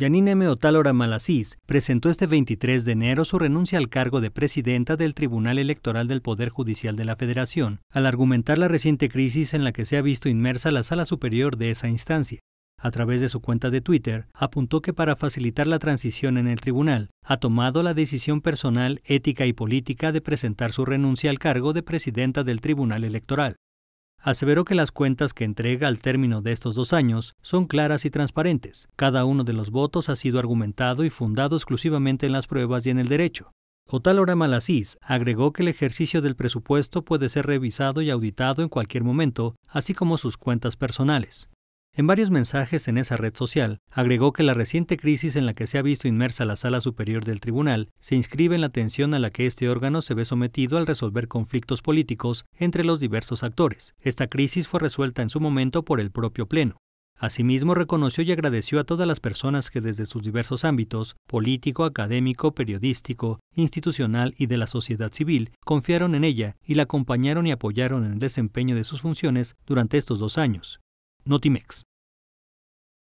Janine M. Otálora Malasís presentó este 23 de enero su renuncia al cargo de presidenta del Tribunal Electoral del Poder Judicial de la Federación, al argumentar la reciente crisis en la que se ha visto inmersa la sala superior de esa instancia. A través de su cuenta de Twitter, apuntó que para facilitar la transición en el tribunal, ha tomado la decisión personal, ética y política de presentar su renuncia al cargo de presidenta del Tribunal Electoral aseveró que las cuentas que entrega al término de estos dos años son claras y transparentes. Cada uno de los votos ha sido argumentado y fundado exclusivamente en las pruebas y en el derecho. Otálora Malasís agregó que el ejercicio del presupuesto puede ser revisado y auditado en cualquier momento, así como sus cuentas personales. En varios mensajes en esa red social, agregó que la reciente crisis en la que se ha visto inmersa la sala superior del tribunal se inscribe en la tensión a la que este órgano se ve sometido al resolver conflictos políticos entre los diversos actores. Esta crisis fue resuelta en su momento por el propio Pleno. Asimismo, reconoció y agradeció a todas las personas que desde sus diversos ámbitos, político, académico, periodístico, institucional y de la sociedad civil, confiaron en ella y la acompañaron y apoyaron en el desempeño de sus funciones durante estos dos años. Notimex.